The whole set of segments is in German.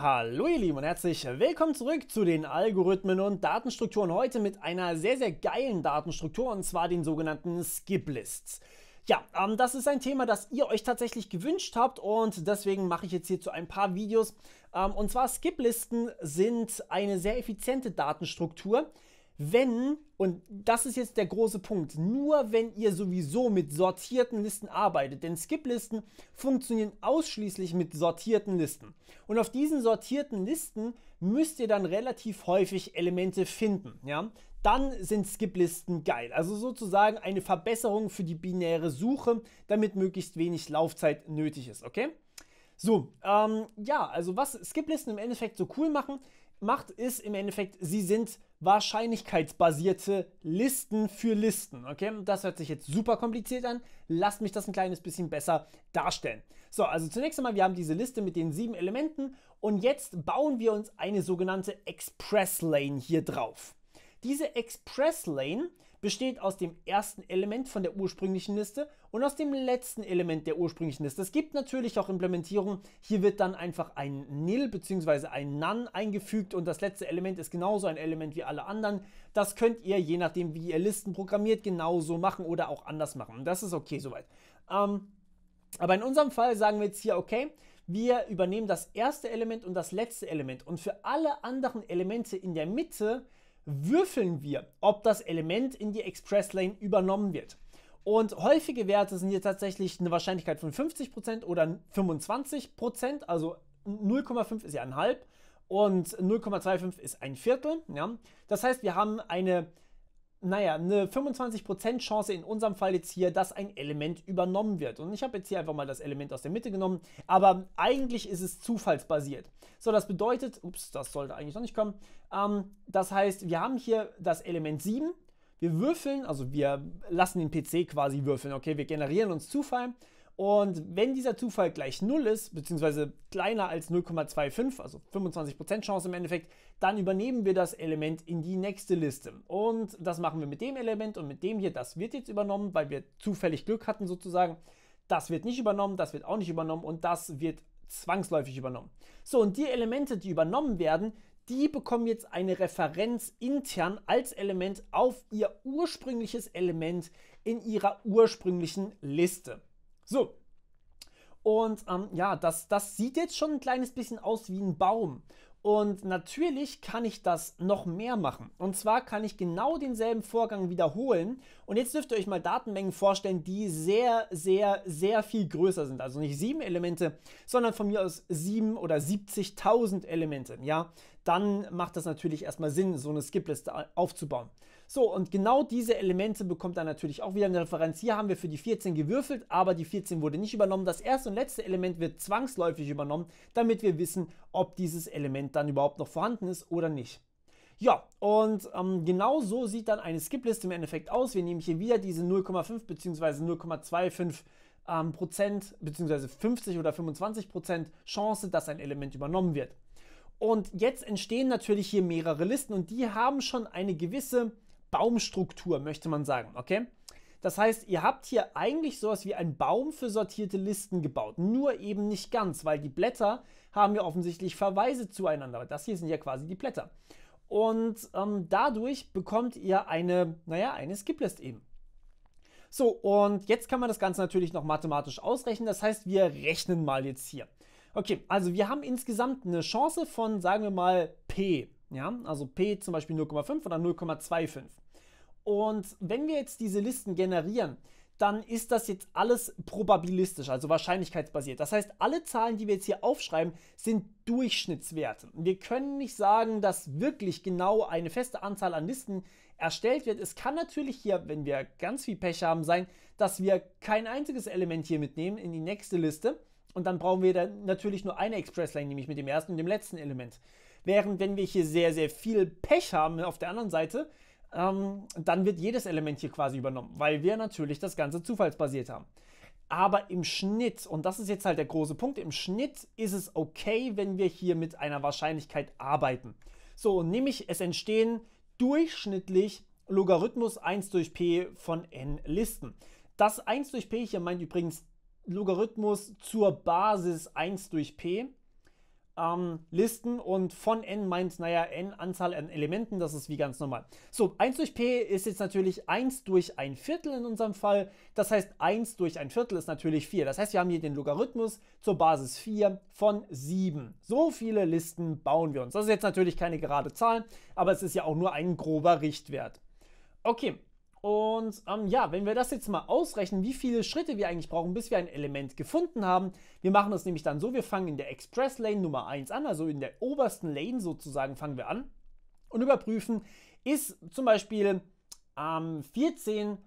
Hallo ihr Lieben und herzlich willkommen zurück zu den Algorithmen und Datenstrukturen. Heute mit einer sehr, sehr geilen Datenstruktur und zwar den sogenannten Skip-Lists. Ja, ähm, das ist ein Thema, das ihr euch tatsächlich gewünscht habt und deswegen mache ich jetzt hierzu ein paar Videos. Ähm, und zwar Skip-Listen sind eine sehr effiziente Datenstruktur, wenn, und das ist jetzt der große Punkt, nur wenn ihr sowieso mit sortierten Listen arbeitet, denn Skip-Listen funktionieren ausschließlich mit sortierten Listen. Und auf diesen sortierten Listen müsst ihr dann relativ häufig Elemente finden, ja? Dann sind Skip-Listen geil. Also sozusagen eine Verbesserung für die binäre Suche, damit möglichst wenig Laufzeit nötig ist, okay? So, ähm, ja, also was Skip-Listen im Endeffekt so cool machen, macht, ist im Endeffekt, sie sind wahrscheinlichkeitsbasierte Listen für Listen. Okay, das hört sich jetzt super kompliziert an. Lasst mich das ein kleines bisschen besser darstellen. So, also zunächst einmal, wir haben diese Liste mit den sieben Elementen und jetzt bauen wir uns eine sogenannte Express Lane hier drauf. Diese Express Lane besteht aus dem ersten Element von der ursprünglichen Liste und aus dem letzten Element der ursprünglichen Liste. Es gibt natürlich auch Implementierungen. Hier wird dann einfach ein Nil bzw. ein None eingefügt und das letzte Element ist genauso ein Element wie alle anderen. Das könnt ihr, je nachdem wie ihr Listen programmiert, genauso machen oder auch anders machen. Das ist okay soweit. Ähm, aber in unserem Fall sagen wir jetzt hier, okay, wir übernehmen das erste Element und das letzte Element. Und für alle anderen Elemente in der Mitte würfeln wir, ob das Element in die Express Lane übernommen wird. Und häufige Werte sind hier tatsächlich eine Wahrscheinlichkeit von 50% oder 25%, also 0,5 ist ja ein Halb und 0,25 ist ein Viertel. Ja? Das heißt, wir haben eine naja, eine 25% Chance in unserem Fall jetzt hier, dass ein Element übernommen wird. Und ich habe jetzt hier einfach mal das Element aus der Mitte genommen, aber eigentlich ist es zufallsbasiert. So, das bedeutet, ups, das sollte eigentlich noch nicht kommen. Ähm, das heißt, wir haben hier das Element 7, wir würfeln, also wir lassen den PC quasi würfeln, okay, wir generieren uns Zufall und wenn dieser Zufall gleich 0 ist, beziehungsweise kleiner als 0,25, also 25% Chance im Endeffekt, dann übernehmen wir das Element in die nächste Liste. Und das machen wir mit dem Element und mit dem hier, das wird jetzt übernommen, weil wir zufällig Glück hatten sozusagen. Das wird nicht übernommen, das wird auch nicht übernommen und das wird zwangsläufig übernommen. So, und die Elemente, die übernommen werden, die bekommen jetzt eine Referenz intern als Element auf ihr ursprüngliches Element in ihrer ursprünglichen Liste. So. Und ähm, ja, das, das sieht jetzt schon ein kleines bisschen aus wie ein Baum. Und natürlich kann ich das noch mehr machen. Und zwar kann ich genau denselben Vorgang wiederholen. Und jetzt dürft ihr euch mal Datenmengen vorstellen, die sehr, sehr, sehr viel größer sind. Also nicht sieben Elemente, sondern von mir aus sieben oder 70.000 Elemente. Ja, dann macht das natürlich erstmal Sinn, so eine Skip-Liste aufzubauen. So, und genau diese Elemente bekommt dann natürlich auch wieder eine Referenz. Hier haben wir für die 14 gewürfelt, aber die 14 wurde nicht übernommen. Das erste und letzte Element wird zwangsläufig übernommen, damit wir wissen, ob dieses Element dann überhaupt noch vorhanden ist oder nicht. Ja, und ähm, genau so sieht dann eine Skip-Liste im Endeffekt aus. Wir nehmen hier wieder diese 0,5 bzw. 0,25 Prozent bzw. 50 oder 25 Prozent Chance, dass ein Element übernommen wird. Und jetzt entstehen natürlich hier mehrere Listen und die haben schon eine gewisse Baumstruktur, möchte man sagen, okay? Das heißt, ihr habt hier eigentlich sowas wie einen Baum für sortierte Listen gebaut, nur eben nicht ganz, weil die Blätter haben ja offensichtlich Verweise zueinander. Das hier sind ja quasi die Blätter. Und ähm, dadurch bekommt ihr eine, naja, eine Skiplist eben. So, und jetzt kann man das Ganze natürlich noch mathematisch ausrechnen. Das heißt, wir rechnen mal jetzt hier. Okay, also wir haben insgesamt eine Chance von, sagen wir mal, P. Ja, also P zum Beispiel 0,5 oder 0,25. Und wenn wir jetzt diese Listen generieren, dann ist das jetzt alles probabilistisch, also wahrscheinlichkeitsbasiert. Das heißt, alle Zahlen, die wir jetzt hier aufschreiben, sind Durchschnittswerte. Wir können nicht sagen, dass wirklich genau eine feste Anzahl an Listen erstellt wird. Es kann natürlich hier, wenn wir ganz viel Pech haben, sein, dass wir kein einziges Element hier mitnehmen in die nächste Liste und dann brauchen wir dann natürlich nur eine Express-Lane, nämlich mit dem ersten und dem letzten Element. Während wenn wir hier sehr, sehr viel Pech haben auf der anderen Seite, ähm, dann wird jedes Element hier quasi übernommen, weil wir natürlich das Ganze zufallsbasiert haben. Aber im Schnitt, und das ist jetzt halt der große Punkt, im Schnitt ist es okay, wenn wir hier mit einer Wahrscheinlichkeit arbeiten. So, nämlich es entstehen durchschnittlich Logarithmus 1 durch p von n Listen. Das 1 durch p hier meint übrigens Logarithmus zur Basis 1 durch p ähm, listen und von n meint, naja, n Anzahl an Elementen, das ist wie ganz normal. So, 1 durch p ist jetzt natürlich 1 durch ein Viertel in unserem Fall. Das heißt, 1 durch ein Viertel ist natürlich 4. Das heißt, wir haben hier den Logarithmus zur Basis 4 von 7. So viele Listen bauen wir uns. Das ist jetzt natürlich keine gerade Zahl, aber es ist ja auch nur ein grober Richtwert. Okay, und ähm, ja, wenn wir das jetzt mal ausrechnen, wie viele Schritte wir eigentlich brauchen, bis wir ein Element gefunden haben. Wir machen das nämlich dann so, wir fangen in der Express Lane Nummer 1 an, also in der obersten Lane sozusagen fangen wir an und überprüfen, ist zum Beispiel ähm, 14,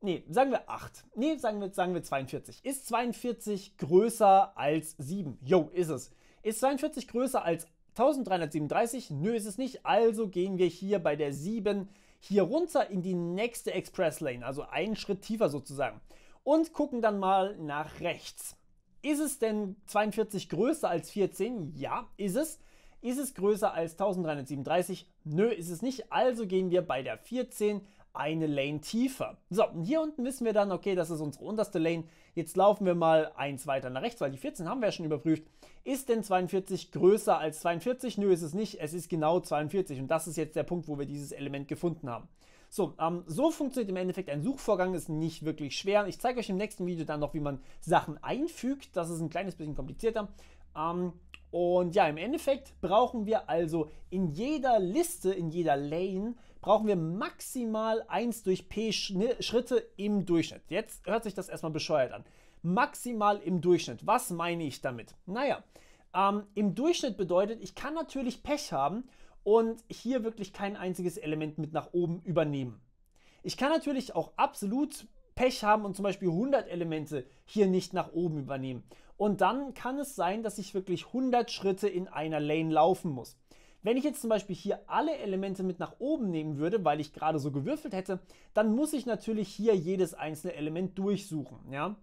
nee, sagen wir 8, nee, sagen wir, sagen wir 42. Ist 42 größer als 7? Jo, ist es. Ist 42 größer als 1337? Nö, ist es nicht. Also gehen wir hier bei der 7 hier runter in die nächste Express Lane, also einen Schritt tiefer sozusagen, und gucken dann mal nach rechts. Ist es denn 42 größer als 14? Ja, ist es. Ist es größer als 1337? Nö, ist es nicht. Also gehen wir bei der 14 eine Lane tiefer. So, und hier unten wissen wir dann, okay, das ist unsere unterste Lane. Jetzt laufen wir mal eins weiter nach rechts, weil die 14 haben wir ja schon überprüft. Ist denn 42 größer als 42? Nö, ist es nicht. Es ist genau 42 und das ist jetzt der Punkt, wo wir dieses Element gefunden haben. So, ähm, so funktioniert im Endeffekt ein Suchvorgang, ist nicht wirklich schwer. Ich zeige euch im nächsten Video dann noch, wie man Sachen einfügt. Das ist ein kleines bisschen komplizierter. Ähm, und ja, im Endeffekt brauchen wir also in jeder Liste, in jeder Lane brauchen wir maximal 1 durch p Schritte im Durchschnitt. Jetzt hört sich das erstmal bescheuert an. Maximal im Durchschnitt. Was meine ich damit? Naja, ähm, im Durchschnitt bedeutet, ich kann natürlich Pech haben und hier wirklich kein einziges Element mit nach oben übernehmen. Ich kann natürlich auch absolut Pech haben und zum Beispiel 100 Elemente hier nicht nach oben übernehmen. Und dann kann es sein, dass ich wirklich 100 Schritte in einer Lane laufen muss. Wenn ich jetzt zum Beispiel hier alle Elemente mit nach oben nehmen würde, weil ich gerade so gewürfelt hätte, dann muss ich natürlich hier jedes einzelne Element durchsuchen. Ja?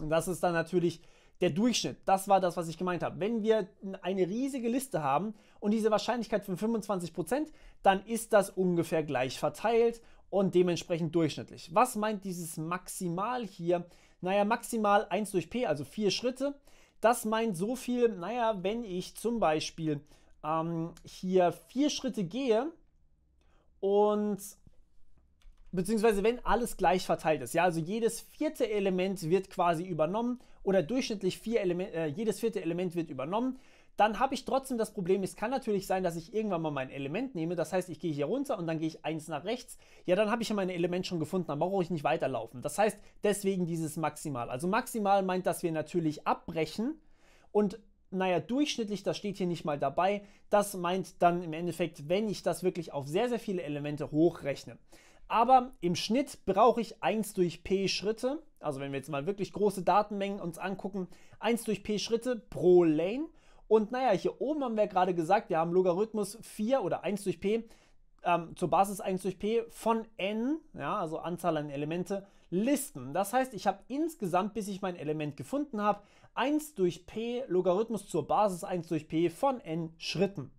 Und das ist dann natürlich der Durchschnitt. Das war das, was ich gemeint habe. Wenn wir eine riesige Liste haben und diese Wahrscheinlichkeit von 25%, Prozent, dann ist das ungefähr gleich verteilt und dementsprechend durchschnittlich. Was meint dieses Maximal hier? Naja, maximal 1 durch P, also 4 Schritte. Das meint so viel, naja, wenn ich zum Beispiel ähm, hier vier Schritte gehe und beziehungsweise wenn alles gleich verteilt ist. Ja, also jedes vierte Element wird quasi übernommen oder durchschnittlich vier Element, äh, jedes vierte Element wird übernommen. Dann habe ich trotzdem das Problem, es kann natürlich sein, dass ich irgendwann mal mein Element nehme. Das heißt, ich gehe hier runter und dann gehe ich eins nach rechts. Ja, dann habe ich ja mein Element schon gefunden, dann brauche ich nicht weiterlaufen. Das heißt, deswegen dieses Maximal. Also maximal meint, dass wir natürlich abbrechen und naja, durchschnittlich, das steht hier nicht mal dabei. Das meint dann im Endeffekt, wenn ich das wirklich auf sehr, sehr viele Elemente hochrechne. Aber im Schnitt brauche ich 1 durch p Schritte, also wenn wir jetzt mal wirklich große Datenmengen uns angucken, 1 durch p Schritte pro Lane. Und naja, hier oben haben wir gerade gesagt, wir haben Logarithmus 4 oder 1 durch p ähm, zur Basis 1 durch p von n, ja, also Anzahl an Elemente, listen. Das heißt, ich habe insgesamt, bis ich mein Element gefunden habe, 1 durch p Logarithmus zur Basis 1 durch p von n Schritten.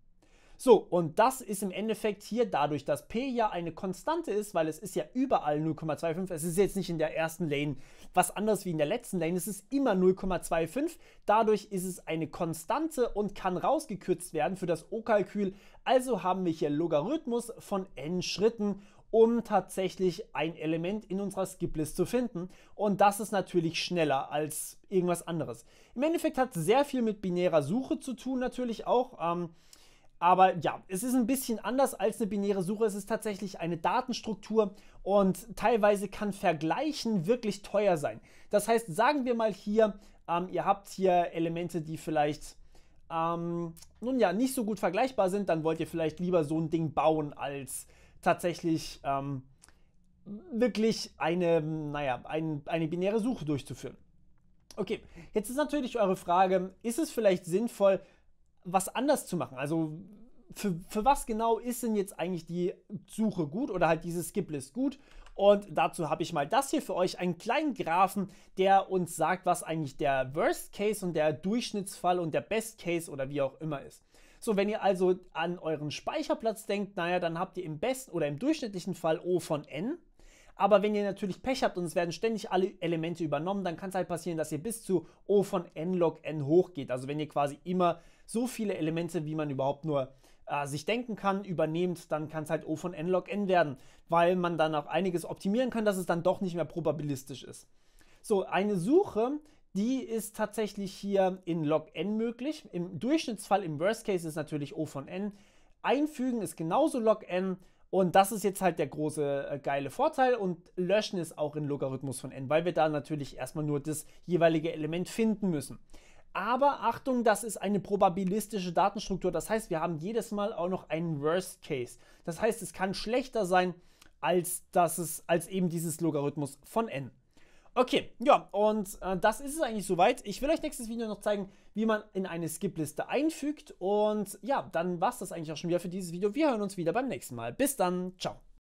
So, und das ist im Endeffekt hier dadurch, dass p ja eine Konstante ist, weil es ist ja überall 0,25, es ist jetzt nicht in der ersten Lane was anderes wie in der letzten Lane, es ist immer 0,25, dadurch ist es eine Konstante und kann rausgekürzt werden für das O-Kalkül, also haben wir hier Logarithmus von n Schritten um tatsächlich ein Element in unserer Skip-List zu finden. Und das ist natürlich schneller als irgendwas anderes. Im Endeffekt hat es sehr viel mit binärer Suche zu tun, natürlich auch. Ähm, aber ja, es ist ein bisschen anders als eine binäre Suche. Es ist tatsächlich eine Datenstruktur und teilweise kann Vergleichen wirklich teuer sein. Das heißt, sagen wir mal hier, ähm, ihr habt hier Elemente, die vielleicht ähm, nun ja nicht so gut vergleichbar sind, dann wollt ihr vielleicht lieber so ein Ding bauen als tatsächlich ähm, wirklich eine, naja, ein, eine binäre Suche durchzuführen. Okay, jetzt ist natürlich eure Frage, ist es vielleicht sinnvoll, was anders zu machen? Also für, für was genau ist denn jetzt eigentlich die Suche gut oder halt diese Skip-List gut? Und dazu habe ich mal das hier für euch, einen kleinen Graphen, der uns sagt, was eigentlich der Worst Case und der Durchschnittsfall und der Best Case oder wie auch immer ist. So, wenn ihr also an euren Speicherplatz denkt, naja, dann habt ihr im besten oder im durchschnittlichen Fall O von N. Aber wenn ihr natürlich Pech habt und es werden ständig alle Elemente übernommen, dann kann es halt passieren, dass ihr bis zu O von N log N hochgeht. Also wenn ihr quasi immer so viele Elemente, wie man überhaupt nur äh, sich denken kann, übernehmt, dann kann es halt O von N log N werden, weil man dann auch einiges optimieren kann, dass es dann doch nicht mehr probabilistisch ist. So, eine Suche, die ist tatsächlich hier in log n möglich. Im Durchschnittsfall, im Worst Case ist natürlich O von n. Einfügen ist genauso log n und das ist jetzt halt der große äh, geile Vorteil und löschen ist auch in Logarithmus von n, weil wir da natürlich erstmal nur das jeweilige Element finden müssen. Aber Achtung, das ist eine probabilistische Datenstruktur. Das heißt, wir haben jedes Mal auch noch einen Worst Case. Das heißt, es kann schlechter sein, als, dass es, als eben dieses Logarithmus von n. Okay, ja, und äh, das ist es eigentlich soweit. Ich will euch nächstes Video noch zeigen, wie man in eine Skip-Liste einfügt. Und ja, dann war es das eigentlich auch schon wieder für dieses Video. Wir hören uns wieder beim nächsten Mal. Bis dann, ciao.